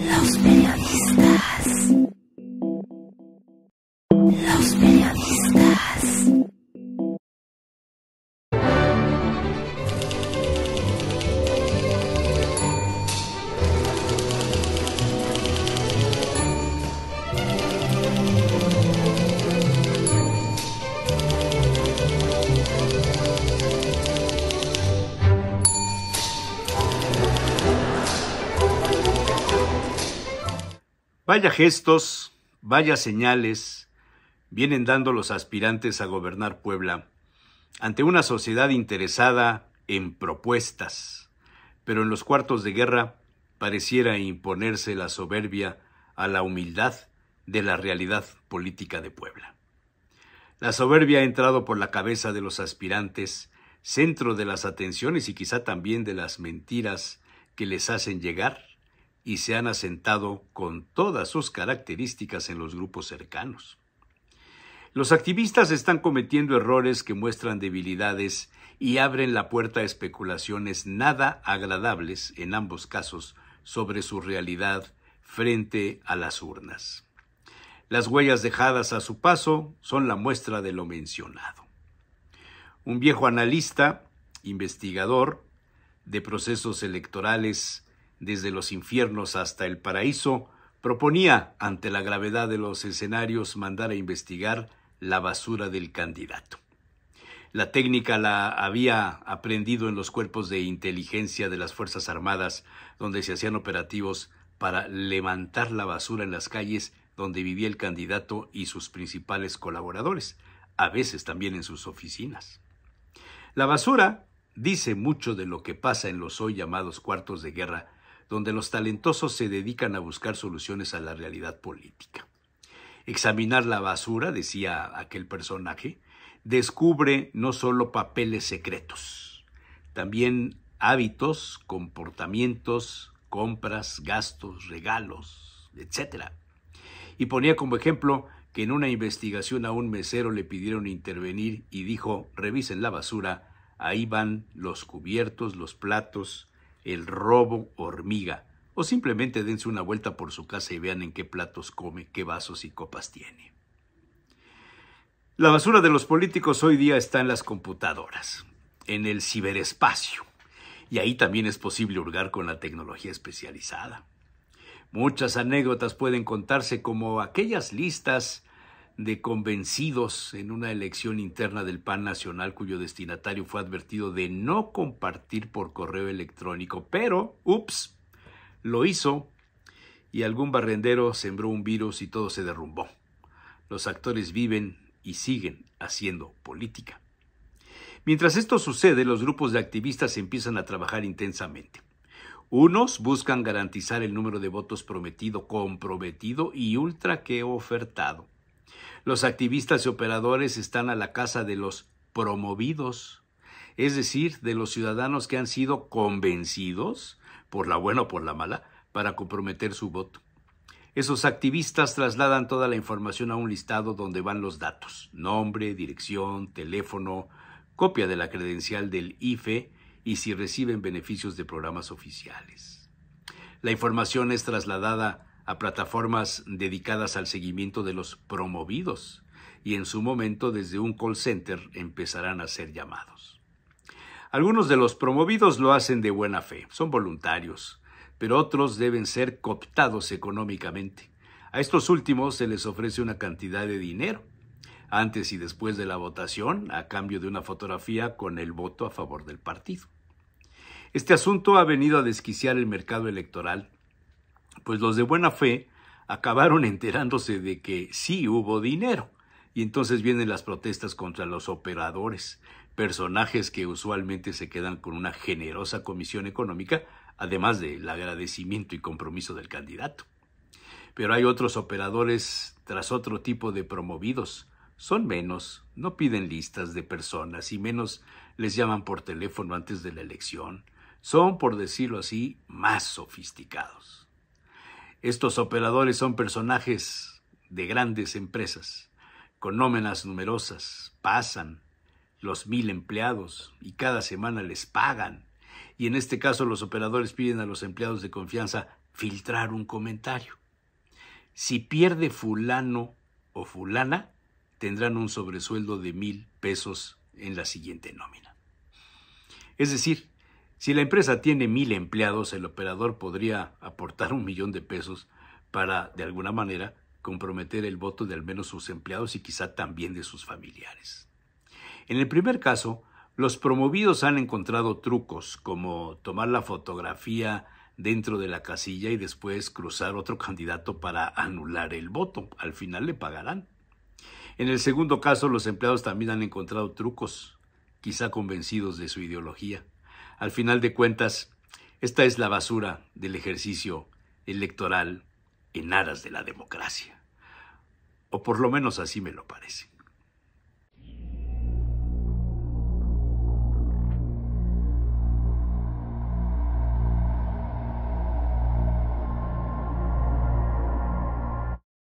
Los periodistas. Los periodistas. Vaya gestos, vaya señales vienen dando los aspirantes a gobernar Puebla ante una sociedad interesada en propuestas, pero en los cuartos de guerra pareciera imponerse la soberbia a la humildad de la realidad política de Puebla. La soberbia ha entrado por la cabeza de los aspirantes, centro de las atenciones y quizá también de las mentiras que les hacen llegar y se han asentado con todas sus características en los grupos cercanos. Los activistas están cometiendo errores que muestran debilidades y abren la puerta a especulaciones nada agradables en ambos casos sobre su realidad frente a las urnas. Las huellas dejadas a su paso son la muestra de lo mencionado. Un viejo analista, investigador de procesos electorales desde los infiernos hasta el paraíso, proponía, ante la gravedad de los escenarios, mandar a investigar la basura del candidato. La técnica la había aprendido en los cuerpos de inteligencia de las Fuerzas Armadas, donde se hacían operativos para levantar la basura en las calles donde vivía el candidato y sus principales colaboradores, a veces también en sus oficinas. La basura dice mucho de lo que pasa en los hoy llamados cuartos de guerra donde los talentosos se dedican a buscar soluciones a la realidad política. Examinar la basura, decía aquel personaje, descubre no solo papeles secretos, también hábitos, comportamientos, compras, gastos, regalos, etc. Y ponía como ejemplo que en una investigación a un mesero le pidieron intervenir y dijo, revisen la basura, ahí van los cubiertos, los platos, el robo hormiga, o simplemente dense una vuelta por su casa y vean en qué platos come, qué vasos y copas tiene. La basura de los políticos hoy día está en las computadoras, en el ciberespacio, y ahí también es posible hurgar con la tecnología especializada. Muchas anécdotas pueden contarse como aquellas listas de convencidos en una elección interna del PAN nacional cuyo destinatario fue advertido de no compartir por correo electrónico, pero, ups, lo hizo y algún barrendero sembró un virus y todo se derrumbó. Los actores viven y siguen haciendo política. Mientras esto sucede, los grupos de activistas empiezan a trabajar intensamente. Unos buscan garantizar el número de votos prometido, comprometido y ultra que ofertado. Los activistas y operadores están a la casa de los promovidos, es decir, de los ciudadanos que han sido convencidos, por la buena o por la mala, para comprometer su voto. Esos activistas trasladan toda la información a un listado donde van los datos, nombre, dirección, teléfono, copia de la credencial del IFE y si reciben beneficios de programas oficiales. La información es trasladada a plataformas dedicadas al seguimiento de los promovidos y en su momento desde un call center empezarán a ser llamados. Algunos de los promovidos lo hacen de buena fe, son voluntarios, pero otros deben ser cooptados económicamente. A estos últimos se les ofrece una cantidad de dinero, antes y después de la votación, a cambio de una fotografía con el voto a favor del partido. Este asunto ha venido a desquiciar el mercado electoral pues los de buena fe acabaron enterándose de que sí hubo dinero. Y entonces vienen las protestas contra los operadores, personajes que usualmente se quedan con una generosa comisión económica, además del agradecimiento y compromiso del candidato. Pero hay otros operadores tras otro tipo de promovidos. Son menos, no piden listas de personas y menos les llaman por teléfono antes de la elección. Son, por decirlo así, más sofisticados. Estos operadores son personajes de grandes empresas, con nómenas numerosas, pasan los mil empleados y cada semana les pagan. Y en este caso los operadores piden a los empleados de confianza filtrar un comentario. Si pierde fulano o fulana, tendrán un sobresueldo de mil pesos en la siguiente nómina. Es decir, si la empresa tiene mil empleados, el operador podría aportar un millón de pesos para, de alguna manera, comprometer el voto de al menos sus empleados y quizá también de sus familiares. En el primer caso, los promovidos han encontrado trucos como tomar la fotografía dentro de la casilla y después cruzar otro candidato para anular el voto. Al final le pagarán. En el segundo caso, los empleados también han encontrado trucos, quizá convencidos de su ideología. Al final de cuentas, esta es la basura del ejercicio electoral en aras de la democracia. O por lo menos así me lo parece.